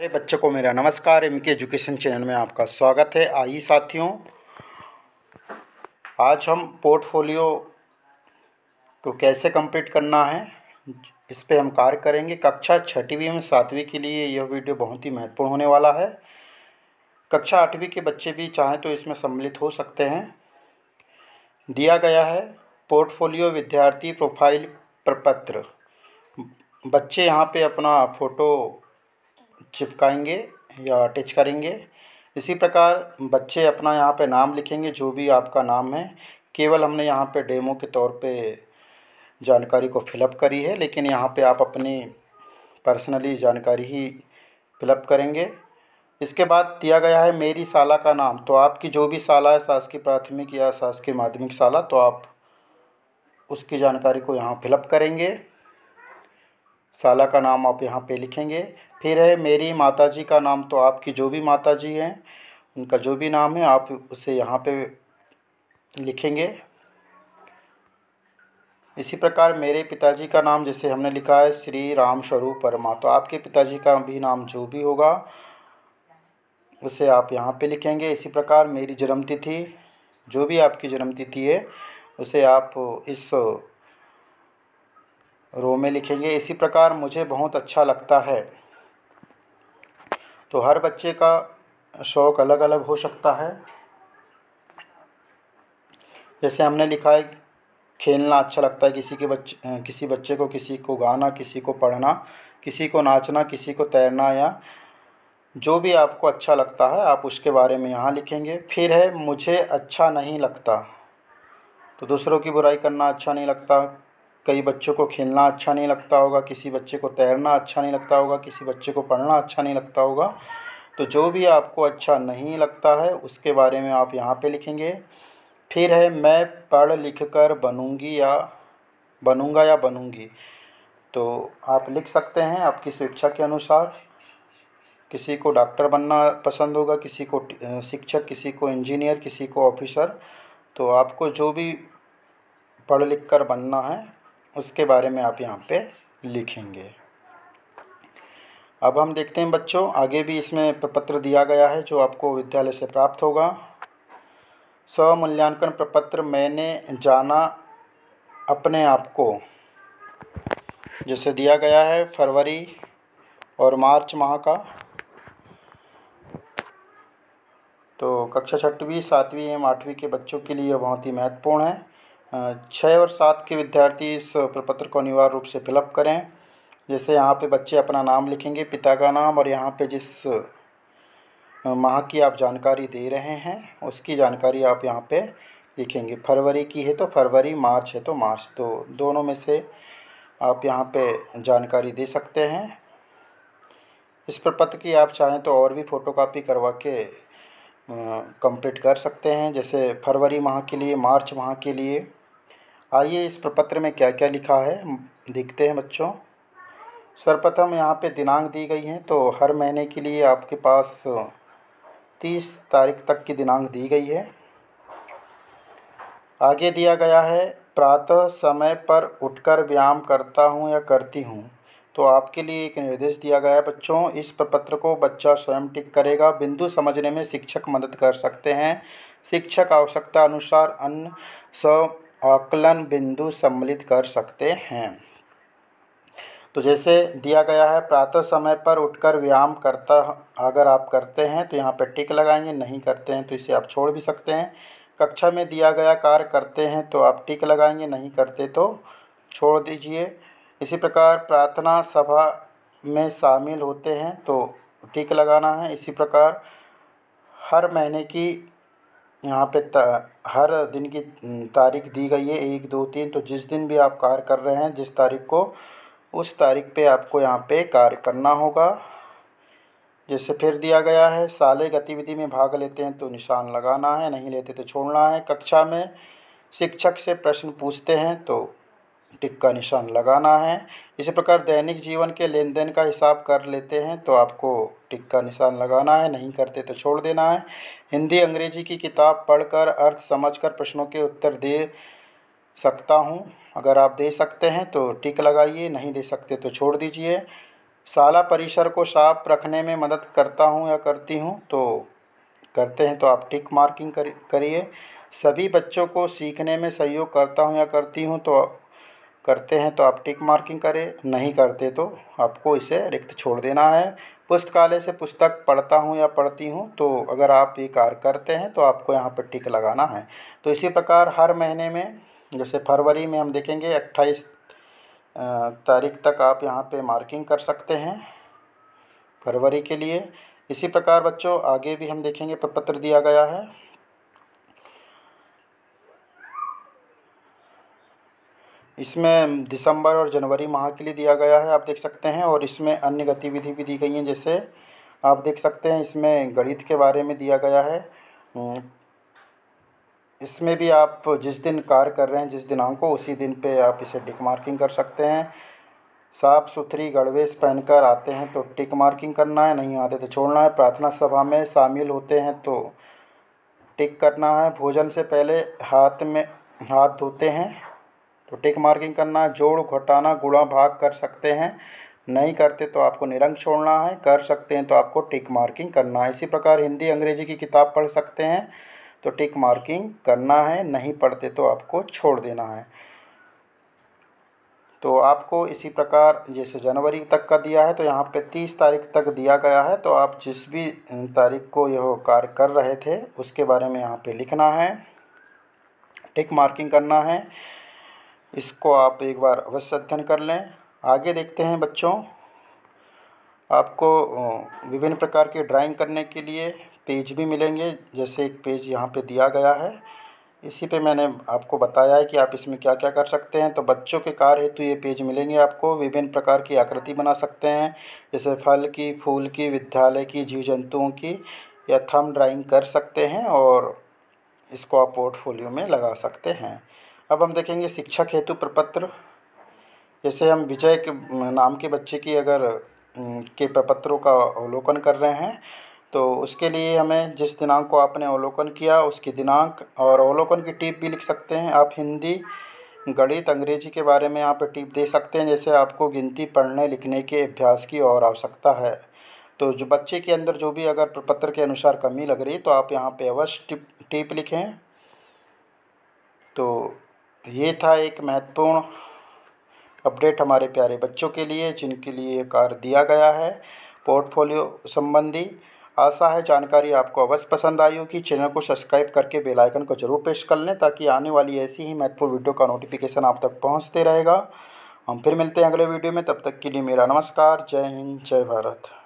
अरे बच्चों को मेरा नमस्कार एम के एजुकेशन चैनल में आपका स्वागत है आइए साथियों आज हम पोर्टफोलियो को कैसे कंप्लीट करना है इस पर हम कार्य करेंगे कक्षा छठवीं एवं सातवीं के लिए यह वीडियो बहुत ही महत्वपूर्ण होने वाला है कक्षा आठवीं के बच्चे भी चाहें तो इसमें सम्मिलित हो सकते हैं दिया गया है पोर्टफोलियो विद्यार्थी प्रोफाइल प्रपत्र बच्चे यहाँ पे अपना फ़ोटो चिपकाएंगे या अटैच करेंगे इसी प्रकार बच्चे अपना यहाँ पे नाम लिखेंगे जो भी आपका नाम है केवल हमने यहाँ पे डेमो के तौर पे जानकारी को फिलअप करी है लेकिन यहाँ पे आप अपनी पर्सनली जानकारी ही फिलअप करेंगे इसके बाद दिया गया है मेरी साला का नाम तो आपकी जो भी साला है शासकीय प्राथमिक या शासकीय माध्यमिक साला तो आप उसकी जानकारी को यहाँ फिलअप करेंगे साला का नाम आप यहाँ पे लिखेंगे फिर है मेरी माता जी का नाम तो आपकी जो भी माता जी हैं उनका जो भी नाम है आप उसे यहाँ पे लिखेंगे इसी प्रकार मेरे पिताजी का नाम जैसे हमने लिखा है श्री राम स्वरूप वर्मा तो आपके पिताजी का भी नाम जो भी होगा उसे आप यहाँ पे लिखेंगे इसी प्रकार मेरी जन्मतिथि जो भी आपकी जन्मतिथि है उसे आप इस रो में लिखेंगे इसी प्रकार मुझे बहुत अच्छा लगता है तो हर बच्चे का शौक़ अलग अलग हो सकता है जैसे हमने लिखा है खेलना अच्छा लगता है किसी के बच्चे किसी बच्चे को किसी को गाना किसी को पढ़ना किसी को नाचना किसी को तैरना या जो भी आपको अच्छा लगता है आप उसके बारे में यहाँ लिखेंगे फिर है मुझे अच्छा नहीं लगता तो दूसरों की बुराई करना अच्छा नहीं लगता कई बच्चों को खेलना अच्छा नहीं लगता होगा किसी बच्चे को तैरना अच्छा नहीं लगता होगा किसी बच्चे को पढ़ना अच्छा नहीं लगता होगा तो जो भी आपको अच्छा नहीं लगता है उसके बारे में आप यहाँ पे लिखेंगे फिर है मैं पढ़ लिख कर बनूँगी या बनूँगा या बनूँगी तो आप लिख सकते हैं आपकी शिक्षा के अनुसार किसी को डॉक्टर बनना पसंद होगा किसी को शिक्षक किसी को इंजीनियर किसी को ऑफिसर तो आपको जो भी पढ़ लिख कर बनना है उसके बारे में आप यहाँ पे लिखेंगे अब हम देखते हैं बच्चों आगे भी इसमें प्रपत्र दिया गया है जो आपको विद्यालय से प्राप्त होगा स्वमूल्यांकन प्रपत्र मैंने जाना अपने आप को जैसे दिया गया है फरवरी और मार्च माह का तो कक्षा छठवीं सातवीं एवं आठवीं के बच्चों के लिए बहुत ही महत्वपूर्ण है छः और सात के विद्यार्थी इस प्रपत्र को अनिवार्य रूप से फिलअप करें जैसे यहाँ पे बच्चे अपना नाम लिखेंगे पिता का नाम और यहाँ पे जिस माह की आप जानकारी दे रहे हैं उसकी जानकारी आप यहाँ पे लिखेंगे फरवरी की है तो फरवरी मार्च है तो मार्च तो दोनों में से आप यहाँ पे जानकारी दे सकते हैं इस प्रपत्र की आप चाहें तो और भी फ़ोटोकॉपी करवा के कंप्लीट कर सकते हैं जैसे फरवरी माह के लिए मार्च माह के लिए आइए इस प्रपत्र में क्या क्या लिखा है देखते हैं बच्चों सर्वप्रथम यहाँ पे दिनांक दी गई हैं तो हर महीने के लिए आपके पास तीस तारीख तक की दिनांक दी गई है आगे दिया गया है प्रातः समय पर उठकर व्यायाम करता हूँ या करती हूँ तो आपके लिए एक निर्देश दिया गया है बच्चों इस प्रपत्र को बच्चा स्वयं टिक करेगा बिंदु समझने में शिक्षक मदद कर सकते हैं शिक्षक आवश्यकता अनुसार अन्य स्व आकलन बिंदु सम्मिलित कर सकते हैं तो जैसे दिया गया है प्रातः समय पर उठकर व्यायाम करता अगर आप करते हैं तो यहाँ पर टिक लगाएंगे नहीं करते हैं तो इसे आप छोड़ भी सकते हैं कक्षा में दिया गया कार्य करते हैं तो आप टिक लगाएंगे नहीं करते तो छोड़ दीजिए इसी प्रकार प्रार्थना सभा में शामिल होते हैं तो टिक लगाना है इसी प्रकार हर महीने की यहाँ पे हर दिन की तारीख दी गई है एक दो तीन तो जिस दिन भी आप कार्य कर रहे हैं जिस तारीख को उस तारीख पे आपको यहाँ पे कार्य करना होगा जैसे फिर दिया गया है साले गतिविधि में भाग लेते हैं तो निशान लगाना है नहीं लेते तो छोड़ना है कक्षा में शिक्षक से प्रश्न पूछते हैं तो टिक का निशान लगाना है इसी प्रकार दैनिक जीवन के लेन देन का हिसाब कर लेते हैं तो आपको टिक का निशान लगाना है नहीं करते तो छोड़ देना है हिंदी अंग्रेजी की किताब पढ़कर अर्थ समझकर प्रश्नों के उत्तर दे सकता हूँ अगर आप दे सकते हैं तो टिक लगाइए नहीं दे सकते तो छोड़ दीजिए साला परिसर को साफ रखने में मदद करता हूँ या करती हूँ तो करते हैं तो आप टिक मार्किंग करिए सभी बच्चों को सीखने में सहयोग करता हूँ या करती हूँ तो करते हैं तो आप टिक मार्किंग करें नहीं करते तो आपको इसे रिक्त छोड़ देना है पुस्तकालय से पुस्तक पढ़ता हूँ या पढ़ती हूँ तो अगर आप ये कार्य करते हैं तो आपको यहाँ पर टिक लगाना है तो इसी प्रकार हर महीने में जैसे फरवरी में हम देखेंगे अट्ठाईस तारीख तक आप यहाँ पे मार्किंग कर सकते हैं फरवरी के लिए इसी प्रकार बच्चों आगे भी हम देखेंगे प्रपत्र दिया गया है इसमें दिसंबर और जनवरी माह के लिए दिया गया है आप देख सकते हैं और इसमें अन्य गतिविधि भी दी गई हैं जैसे आप देख सकते हैं इसमें गणित के बारे में दिया गया है हम्म, इसमें भी आप जिस दिन कार्य कर रहे हैं जिस दिनांक को उसी दिन पे आप इसे टिक मार्किंग कर सकते हैं साफ सुथरी गड़वेश पहनकर आते हैं तो टिक मार्किंग करना है नहीं आते तो छोड़ना है प्रार्थना सभा में शामिल होते हैं तो टिक करना है भोजन से पहले हाथ में हाथ धोते हैं तो टिक मार्किंग करना जोड़ घटाना गुणा भाग कर सकते हैं नहीं करते तो आपको निरंक छोड़ना है कर सकते हैं तो आपको टिक मार्किंग करना है इसी प्रकार हिंदी अंग्रेजी की किताब पढ़ सकते हैं तो टिक मार्किंग करना है नहीं पढ़ते तो आपको छोड़ देना है तो आपको इसी प्रकार जैसे जनवरी तक का दिया है तो यहाँ पे तीस तारीख तक दिया गया है तो आप जिस भी तारीख को यह कार्य कर रहे थे उसके बारे में यहाँ पे लिखना है टिक मार्किंग करना है इसको आप एक बार अवश्य अध्ययन कर लें आगे देखते हैं बच्चों आपको विभिन्न प्रकार के ड्राइंग करने के लिए पेज भी मिलेंगे जैसे एक पेज यहाँ पे दिया गया है इसी पे मैंने आपको बताया है कि आप इसमें क्या क्या कर सकते हैं तो बच्चों के कार्य हेतु ये पेज मिलेंगे आपको विभिन्न प्रकार की आकृति बना सकते हैं जैसे फल की फूल की विद्यालय की जीव जंतुओं की या थम ड्राइंग कर सकते हैं और इसको आप पोर्टफोलियो में लगा सकते हैं अब हम देखेंगे शिक्षक हेतु प्रपत्र जैसे हम विजय के नाम के बच्चे की अगर के प्रपत्रों का अवलोकन कर रहे हैं तो उसके लिए हमें जिस दिनांक को आपने अवलोकन किया उसकी दिनांक और अवलोकन की टिप भी लिख सकते हैं आप हिंदी गणित अंग्रेजी के बारे में यहाँ पर टिप दे सकते हैं जैसे आपको गिनती पढ़ने लिखने के अभ्यास की और आवश्यकता है तो जो बच्चे के अंदर जो भी अगर प्रपत्र के अनुसार कमी लग रही तो आप यहाँ पर अवश्य टिप टिप लिखें तो ये था एक महत्वपूर्ण अपडेट हमारे प्यारे बच्चों के लिए जिनके लिए ये कार्य दिया गया है पोर्टफोलियो संबंधी आशा है जानकारी आपको अवश्य पसंद आई होगी चैनल को सब्सक्राइब करके बेल आइकन को जरूर प्रेस कर लें ताकि आने वाली ऐसी ही महत्वपूर्ण वीडियो का नोटिफिकेशन आप तक पहुंचते रहेगा हम फिर मिलते हैं अगले वीडियो में तब तक के लिए मेरा नमस्कार जय हिंद जय भारत